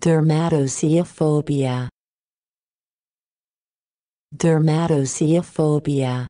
Dermatoseophobia Dermatoseophobia